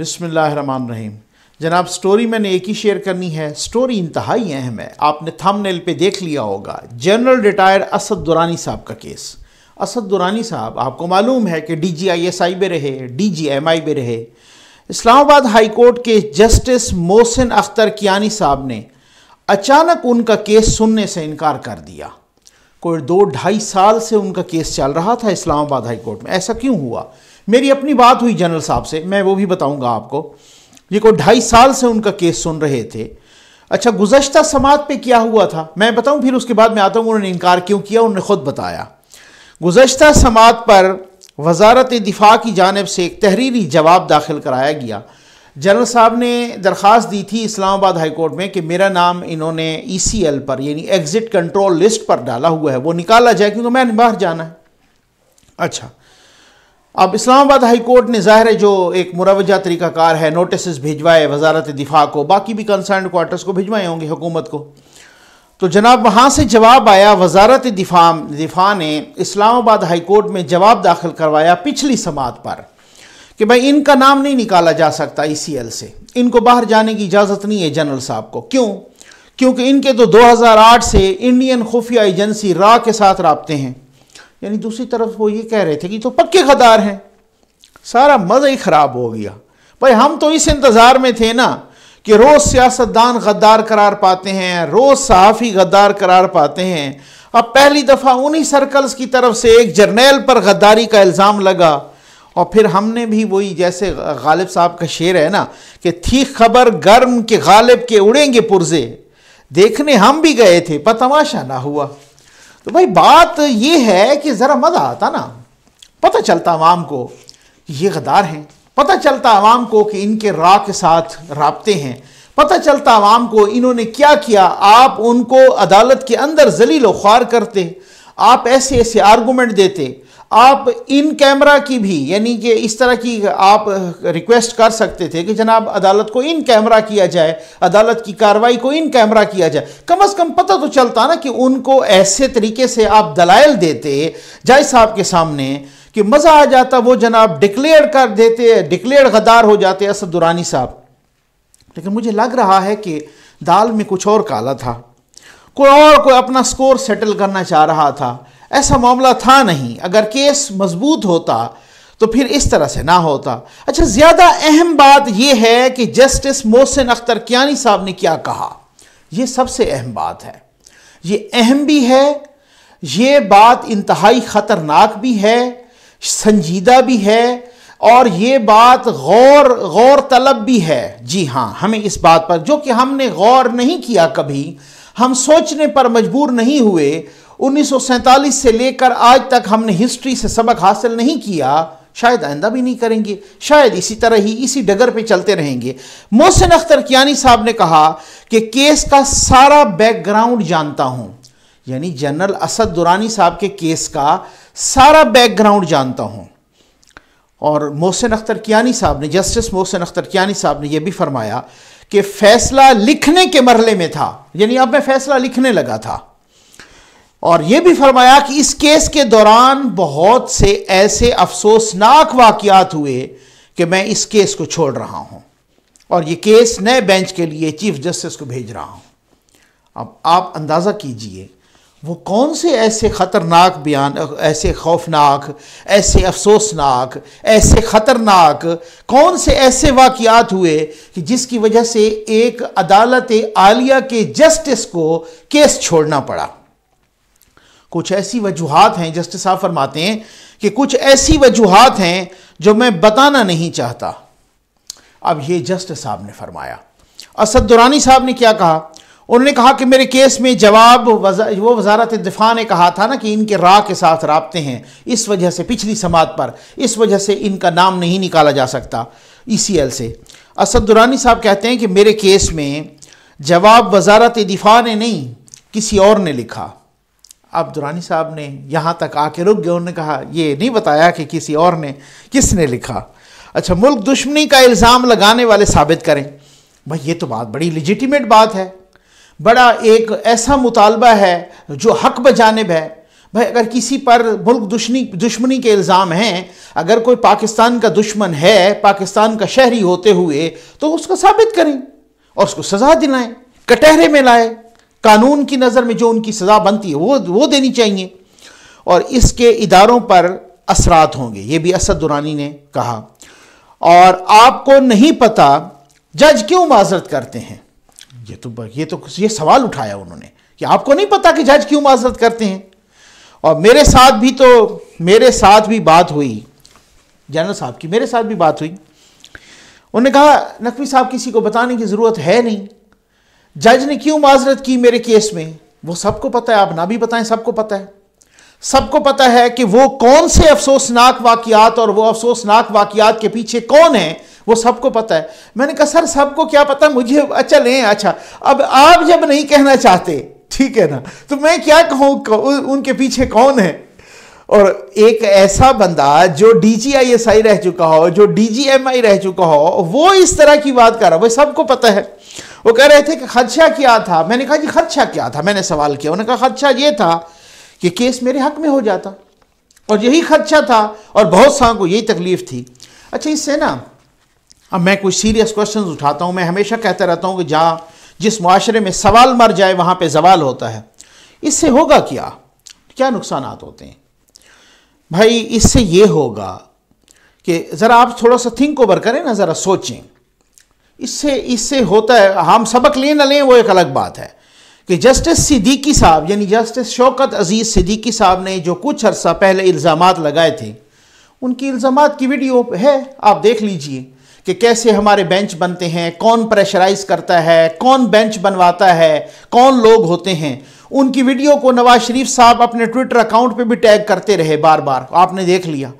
रहीम जनाब स्टोरी मैंने एक ही शेयर करनी है स्टोरी इंतहाई अहम है आपने थंबनेल पे देख लिया होगा जनरल रिटायर्ड असद दुरानी साहब का केस असद दुरानी साहब आपको मालूम है कि डी जी आई एस आई में रहे डी जी एम आई में रहे इस्लामाबाद हाई कोर्ट के जस्टिस मोहसिन अख्तर कियानी साहब ने अचानक उनका केस सुनने से इनकार कर दिया कोई दो ढाई साल से उनका केस चल रहा था इस्लामाबाद हाई कोर्ट में ऐसा क्यों हुआ मेरी अपनी बात हुई जनरल साहब से मैं वो भी बताऊंगा आपको ये को ढाई साल से उनका केस सुन रहे थे अच्छा गुजशत समात पे क्या हुआ था मैं बताऊं फिर उसके बाद मैं आता हूँ उन्होंने इनकार क्यों किया उन्होंने खुद बताया गुजशत समात पर वजारत दिफा की जानब से एक तहरीरी जवाब दाखिल कराया गया जनरल साहब ने दरख्वास्त दी थी इस्लामाबाद हाई कोर्ट में कि मेरा नाम इन्होंने ई सी एल पर यानी एग्ज़िट कंट्रोल लिस्ट पर डाला हुआ है वो निकाला जाए क्योंकि मैंने बाहर जाना है अच्छा अब इस्लामाबाद हाई कोर्ट ने ज़ाहिर है जो एक मुरवजा तरीकाकार है नोटिस भिजवाए वजारत दिफा को बाकी भी कंसर्न क्वार्टर्स को भिजवाए होंगे हुकूमत को तो जनाब वहाँ से जवाब आया वजारत दिफा दिफा ने इस्लामाबाद हाई कोर्ट में जवाब दाखिल करवाया पिछली समात पर कि भाई इनका नाम नहीं निकाला जा सकता ई सी एल से इनको बाहर जाने की इजाज़त नहीं है जनरल साहब को क्यों क्योंकि इनके तो दो हजार आठ से इंडियन खुफिया एजेंसी रा के साथ रबते हैं यानी दूसरी तरफ वो ये कह रहे थे कि तो पक्के गद्दार हैं सारा मज़ा ही ख़राब हो गया भाई हम तो इस इंतज़ार में थे ना कि रोज़ सियासतदान गद्दार करार पाते हैं रोज़ सहाफ़ी गद्दार करार पाते हैं अब पहली दफ़ा उन्हीं सर्कल्स की तरफ से एक जर्नेल पर गद्दारी का इल्ज़ाम लगा और फिर हमने भी वही जैसे गालिब साहब का शेर है ना कि थी खबर गर्म के गालिब के उड़ेंगे पुरजे देखने हम भी गए थे पर तमाशा ना हुआ तो भाई बात ये है कि ज़रा मज़ा आता ना पता चलता आवाम को कि ये गदार हैं पता चलता आवाम को कि इनके रा के साथ रबते हैं पता चलता आवाम को इन्होंने क्या किया आप उनको अदालत के अंदर जलील ख्वार करते आप ऐसे ऐसे आर्गूमेंट देते आप इन कैमरा की भी यानी कि इस तरह की आप रिक्वेस्ट कर सकते थे कि जनाब अदालत को इन कैमरा किया जाए अदालत की कार्रवाई को इन कैमरा किया जाए कम अज़ कम पता तो चलता ना कि उनको ऐसे तरीके से आप दलाइल देते जज साहब के सामने कि मज़ा आ जाता वो जनाब डिक्लेयर कर देते डिक्लेयर गदार हो जाते असदुरानी साहब लेकिन मुझे लग रहा है कि दाल में कुछ और काला था कोई और कोई अपना स्कोर सेटल करना चाह रहा था ऐसा मामला था नहीं अगर केस मजबूत होता तो फिर इस तरह से ना होता अच्छा ज़्यादा अहम बात यह है कि जस्टिस मोहसिन अख्तर कियानी साहब ने क्या कहा यह सबसे अहम बात है ये अहम भी है ये बात इंतहाई ख़तरनाक भी है संजीदा भी है और ये बात गौर गौर तलब भी है जी हाँ हमें इस बात पर जो कि हमने गौर नहीं किया कभी हम सोचने पर मजबूर नहीं हुए उन्नीस से लेकर आज तक हमने हिस्ट्री से सबक हासिल नहीं किया शायद आइंदा भी नहीं करेंगे शायद इसी तरह ही इसी डगर पे चलते रहेंगे मोहसिन अख्तर कियानी साहब ने कहा कि केस का सारा बैकग्राउंड जानता हूं यानी जनरल असद दुरानी साहब के केस का सारा बैकग्राउंड जानता हूं और मोहसिन अख्तर कियानी साहब ने जस्टिस मोहसिन अख्तर कियानी साहब ने यह भी फरमाया कि फैसला लिखने के मरले में था यानी अब मैं फैसला लिखने लगा था और यह भी फरमाया कि इस केस के दौरान बहुत से ऐसे अफसोसनाक वाकियात हुए कि मैं इस केस को छोड़ रहा हूँ और ये केस नए बेंच के लिए चीफ जस्टिस को भेज रहा हूँ अब आप अंदाज़ा कीजिए वो कौन से ऐसे ख़तरनाक बयान ऐसे खौफनाक ऐसे अफसोसनाक ऐसे ख़तरनाक कौन से ऐसे वाकियात हुए कि जिसकी वजह से एक अदालत आलिया के जस्टिस को केस छोड़ना पड़ा कुछ ऐसी वजूहत हैं जस्टिस साहब फरमाते हैं कि कुछ ऐसी वजूहत हैं जो मैं बताना नहीं चाहता अब ये जस्टिस साहब ने फरमाया असद दुरानी साहब ने क्या कहा उन्होंने कहा कि मेरे केस में जवाब वजा, वो वजारत दिफा ने कहा था ना कि इनके राह के साथ रबते हैं इस वजह से पिछली समात पर इस वजह से इनका नाम नहीं निकाला जा सकता ई सी एल से असद दुरानी साहब कहते हैं कि मेरे केस में जवाब वजारत दिफा ने नहीं किसी और ने लिखा अब दुरानी साहब ने यहाँ तक आके रुक गए उन्होंने कहा ये नहीं बताया कि किसी और ने किसने लिखा अच्छा मुल्क दुश्मनी का इल्ज़ाम लगाने वाले साबित करें भाई ये तो बात बड़ी लिजिटिमेट बात है बड़ा एक ऐसा मुतालबा है जो हक बजानब है भाई अगर किसी पर मुल्क दुश्मनी दुश्मनी के इल्ज़ाम हैं अगर कोई पाकिस्तान का दुश्मन है पाकिस्तान का शहरी होते हुए तो उसको साबित करें और उसको सज़ा दिलाएं कटहरे में लाएं कानून की नज़र में जो उनकी सज़ा बनती है वो वो देनी चाहिए और इसके इदारों पर असरात होंगे ये भी असद दुरानी ने कहा और आपको नहीं पता जज क्यों माजरत करते हैं ये तो ये तो ये सवाल उठाया उन्होंने कि आपको नहीं पता कि जज क्यों माजरत करते हैं और मेरे साथ भी तो मेरे साथ भी बात हुई जनरल साहब की मेरे साथ भी बात हुई उन्होंने कहा नकवी साहब किसी को बताने की ज़रूरत है नहीं जज ने क्यों माजरत की मेरे केस में वो सबको पता है आप ना भी बताएं सबको पता है सबको पता है कि वो कौन से अफसोसनाक वाकियात और वो अफसोसनाक वाकियात के पीछे कौन है वो सबको पता है मैंने कहा सर सबको क्या पता मुझे अच्छा लें अच्छा अब आप जब नहीं कहना चाहते ठीक है ना तो मैं क्या कहूं उनके पीछे कौन है और एक ऐसा बंदा जो डी जी आई एस आई रह चुका हो जो डी जी एम आई रह चुका हो वो इस तरह की बात कर रहा है वह सबको पता है वो कह रहे थे कि खदशा क्या था मैंने कहा जी खदशा क्या था मैंने सवाल किया उन्होंने कहा खदशा ये था कि केस मेरे हक में हो जाता और यही खदशा था और बहुत सा को यही तकलीफ थी अच्छा इससे ना अब मैं कुछ सीरियस क्वेश्चन उठाता हूँ मैं हमेशा कहता रहता हूँ कि जहाँ जिस माशरे में सवाल मर जाए वहाँ पर जवाल होता है इससे होगा क्या क्या नुकसान होते हैं भाई इससे ये होगा कि ज़रा आप थोड़ा सा थिंक ओवर करें ना ज़रा सोचें इससे इससे होता है हम सबक लें ना लें वो एक अलग बात है कि जस्टिस सिद्दीकी साहब यानी जस्टिस शौकत अजीज़ सिद्दीकी साहब ने जो कुछ अरसा पहले इल्ज़ाम लगाए थे उनकी इल्ज़ाम की वीडियो है आप देख लीजिए कि कैसे हमारे बेंच बनते हैं कौन प्रेशराइज करता है कौन बेंच बनवाता है कौन लोग होते हैं उनकी वीडियो को नवाज शरीफ साहब अपने ट्विटर अकाउंट पे भी टैग करते रहे बार बार आपने देख लिया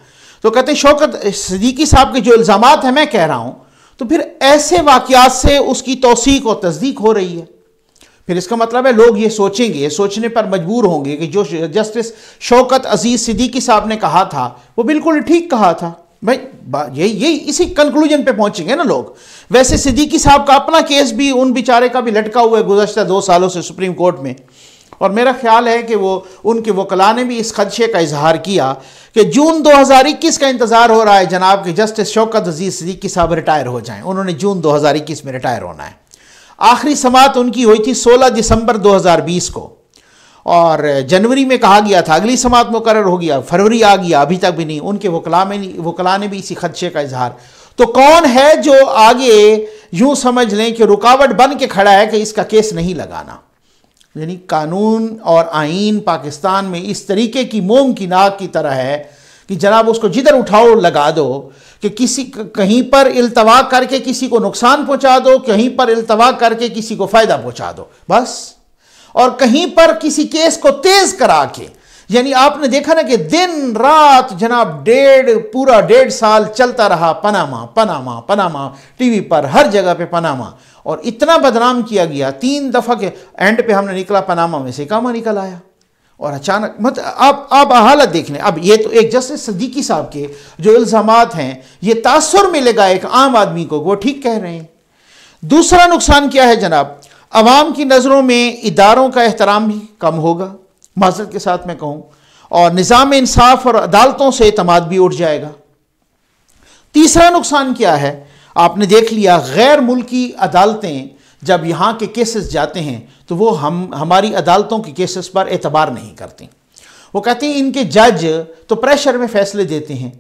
तो कहते शौकत सिद्दीकी साहब के जो इल्ज़ाम हैं मैं कह रहा हूँ तो फिर ऐसे वाकियात से उसकी तोसीक और तस्दीक हो रही है फिर इसका मतलब है लोग ये सोचेंगे ये सोचने पर मजबूर होंगे कि जो जस्टिस शौकत अजीज़ सिद्दीकी साहब ने कहा था वो बिल्कुल ठीक कहा था भाई यही यही इसी कंक्लूजन पे पहुंचेंगे ना लोग वैसे सिद्दीकी साहब का अपना केस भी उन बेचारे का भी लटका हुआ है गुजशत दो सालों से सुप्रीम कोर्ट में और मेरा ख्याल है कि वो उनके वकला ने भी इस खदशे का इजहार किया कि जून 2021 का इंतज़ार हो रहा है जनाब के जस्टिस शौकत अजीज़ सदीकी साहब रिटायर हो जाएं उन्होंने जून 2021 में रिटायर होना है आखिरी समात उनकी हुई थी 16 दिसंबर 2020 को और जनवरी में कहा गया था अगली समात मुकर हो गया फरवरी आ गया अभी तक भी नहीं उनके वकला में वकला ने भी इसी खदशे का इजहार तो कौन है जो आगे यूं समझ लें कि रुकावट बन के खड़ा है कि इसका केस नहीं लगाना यानी कानून और आइन पाकिस्तान में इस तरीके की मोम की नाक की तरह है कि जनाब उसको जिधर उठाओ लगा दो कि किसी कहीं पर अल्तवा करके किसी को नुकसान पहुंचा दो कहीं पर अल्तवा करके किसी को फ़ायदा पहुंचा दो बस और कहीं पर किसी केस को तेज़ करा के यानी आपने देखा ना कि दिन रात जनाब डेढ़ पूरा डेढ़ साल चलता रहा पनामा पनामा पनामा टीवी पर हर जगह पे पनामा और इतना बदनाम किया गया तीन दफ़ा के एंड पे हमने निकला पनामा में से कामा निकल आया और अचानक मत आप आप हालत देख लें अब ये तो एक जस्टिस सदीकी साहब के जो इल्ज़ाम हैं ये तासर मिलेगा एक आम आदमी को वो ठीक कह रहे हैं दूसरा नुकसान क्या है जनाब आवाम की नज़रों में इदारों का एहतराम भी कम होगा माजरत के साथ मैं कहूँ और निज़ाम इंसाफ और अदालतों से अतमाद भी उठ जाएगा तीसरा नुकसान क्या है आपने देख लिया गैर मुल्की अदालतें जब यहाँ के केसेस जाते हैं तो वो हम हमारी अदालतों के केसेस पर एतबार नहीं करती वो कहते हैं इनके जज तो प्रेशर में फैसले देते हैं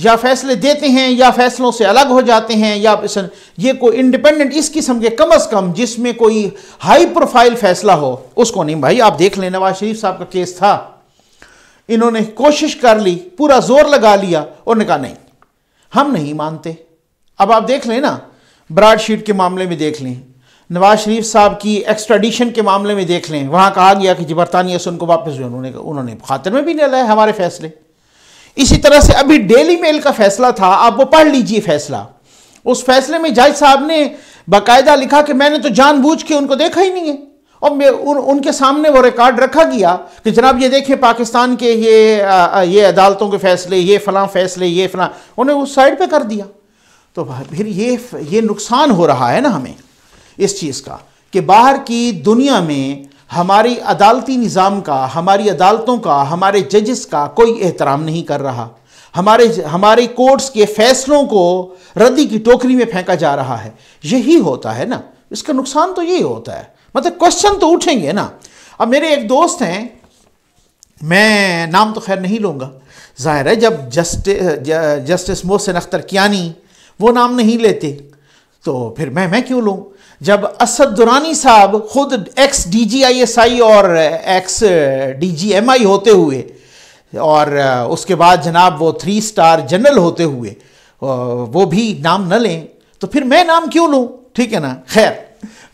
या फैसले देते हैं या फैसलों से अलग हो जाते हैं या ये कोई इंडिपेंडेंट इस किस्म के कम अज़ कम जिसमें कोई हाई प्रोफाइल फैसला हो उसको नहीं भाई आप देख लें नवाज शरीफ साहब का केस था इन्होंने कोशिश कर ली पूरा जोर लगा लिया और ने कहा नहीं हम नहीं मानते अब आप देख लें ना ब्रॉडशीट शीट के मामले में देख लें नवाज शरीफ साहब की एक्स्ट्राडिशन के मामले में देख लें वहाँ कहा गया कि जी बरतानिया से उनको वापस उन्होंने उन्होंने खातर में भी नहीं लाया हमारे फैसले इसी तरह से अभी डेली मेल का फैसला था आप वो पढ़ लीजिए फैसला उस फैसले में जज साहब ने बाकायदा लिखा कि मैंने तो जानबूझ के उनको देखा ही नहीं है और उन, उनके सामने वो रिकॉर्ड रखा गया कि जनाब ये देखें पाकिस्तान के ये आ, ये अदालतों के फैसले ये फलां फैसले ये फलां उन्हें उस साइड पे कर दिया तो फिर ये ये नुकसान हो रहा है ना हमें इस चीज़ का कि बाहर की दुनिया में हमारी अदालती निज़ाम का हमारी अदालतों का हमारे जजस का कोई एहतराम नहीं कर रहा हमारे हमारे कोर्ट्स के फैसलों को रद्दी की टोकरी में फेंका जा रहा है यही होता है ना इसका नुकसान तो यही होता है मतलब क्वेश्चन तो उठेंगे ना अब मेरे एक दोस्त हैं मैं नाम तो खैर नहीं लूँगा ज़ाहिर है जब जस्टि जस्टिस मोहसिन अख्तर कियानी वो नाम नहीं लेते तो फिर मैं मैं क्यों लूँ जब असद दुरानी साहब खुद ex D G I S I और ex D G M I होते हुए और उसके बाद जनाब वो थ्री स्टार जनरल होते हुए वो भी नाम न लें तो फिर मैं नाम क्यों लूँ ठीक है ना खैर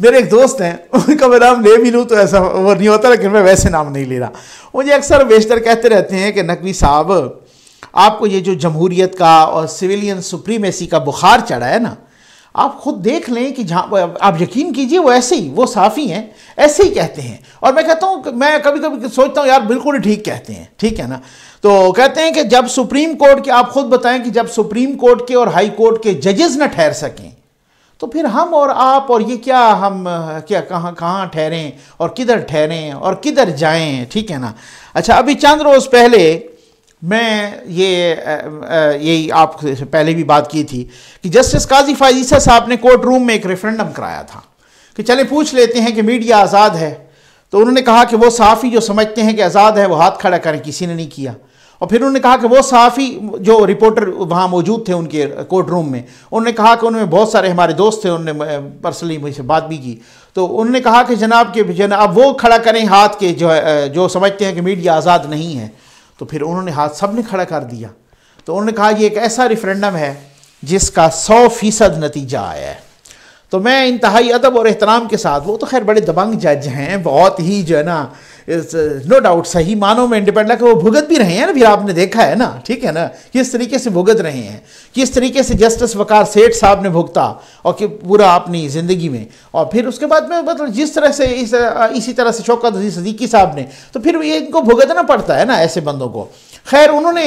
मेरे एक दोस्त हैं उनका मैं नाम ले भी लूँ तो ऐसा वो नहीं होता लेकिन मैं वैसे नाम नहीं ले रहा मुझे अक्सर बेशतर कहते रहते हैं कि नकवी साहब आपको ये जो जमहूरियत का और सिविलियन सुप्रीमेसी का बुखार चढ़ा है ना आप खुद देख लें कि जहाँ आप यकीन कीजिए वो ऐसे ही वो साफ़ी हैं ऐसे ही कहते हैं और मैं कहता हूँ मैं कभी कभी सोचता हूँ यार बिल्कुल ठीक कहते हैं ठीक है ना तो कहते हैं कि जब सुप्रीम कोर्ट के आप खुद बताएं कि जब सुप्रीम कोर्ट के और हाई कोर्ट के जजेस ना ठहर सकें तो फिर हम और आप और ये क्या हम क्या कहाँ कहाँ ठहरें और किधर ठहरें और किधर जाएं ठीक है ना अच्छा अभी चंद रोज़ पहले मैं ये यही आपसे पहले भी बात की थी कि जस्टिस काजी फाइजीसा साहब ने कोर्ट रूम में एक रेफरेंडम कराया था कि चले पूछ लेते हैं कि मीडिया आज़ाद है तो उन्होंने कहा कि वो साफ़ी जो समझते हैं कि आज़ाद है वो हाथ खड़ा करें किसी ने नहीं किया और फिर उन्होंने कहा कि वो साफ़ी जो रिपोर्टर वहाँ मौजूद थे उनके कोर्ट रूम में उन्होंने कहा कि उनमें बहुत सारे हमारे दोस्त थे उन्होंने पर्सनली मुझसे बात भी की तो उन्होंने कहा कि जनाब के जनाब वो खड़ा करें हाथ के जो जो समझते हैं कि मीडिया आज़ाद नहीं है तो फिर उन्होंने हाथ सब ने खड़ा कर दिया तो उन्होंने कहा ये एक ऐसा रिफ्रेंडम है जिसका सौ फीसद नतीजा आया है तो मैं इंतहाई अदब और एहतराम के साथ वो तो खैर बड़े दबंग जज हैं बहुत ही जो है ना नो डाउट सही मानों में इंडिपेंडेंट वो भुगत भी रहे हैं ना फिर आपने देखा है ना ठीक है ना किस तरीके से भुगत रहे हैं किस तरीके से जस्टिस वकार सेठ साहब ने भुगता और कि पूरा अपनी ज़िंदगी में और फिर उसके बाद में मतलब जिस तरह से इस इसी तरह से शौकत अजी सदीकी साहब ने तो फिर ये इनको भुगतना पड़ता है ना ऐसे बंदों को खैर उन्होंने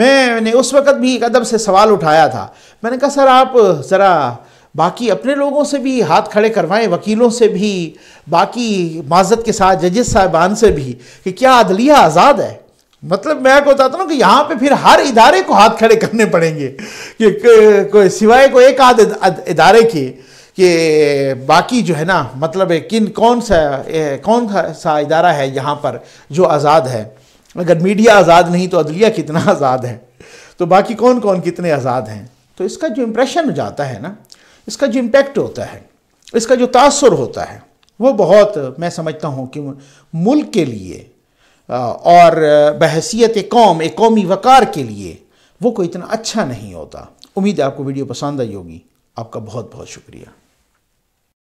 मैंने उस वक़्त भी एक अदब से सवाल उठाया था मैंने कहा सर आप ज़रा बाकी अपने लोगों से भी हाथ खड़े करवाएं वकीलों से भी बाकी माजत के साथ जजेस साहबान से भी कि क्या अदलिया आज़ाद है मतलब मैं को बताता हूँ कि यहाँ पे फिर हर इदारे को हाथ खड़े करने पड़ेंगे कि कोई सिवाय को एक आध इदारे के कि बाकी जो है ना मतलब किन कौन सा कौन सा इदारा है यहाँ पर जो आज़ाद है अगर मीडिया आज़ाद नहीं तो अदलिया कितना आज़ाद है तो बाकी कौन कौन कितने आज़ाद हैं तो इसका जो इम्प्रेशन जाता है ना इसका जो इम्पैक्ट होता है इसका जो तासर होता है वो बहुत मैं समझता हूँ कि मुल्क के लिए और बहसीत कौम एक कौमी वकार के लिए वो कोई इतना अच्छा नहीं होता उम्मीद है आपको वीडियो पसंद आई होगी आपका बहुत बहुत शुक्रिया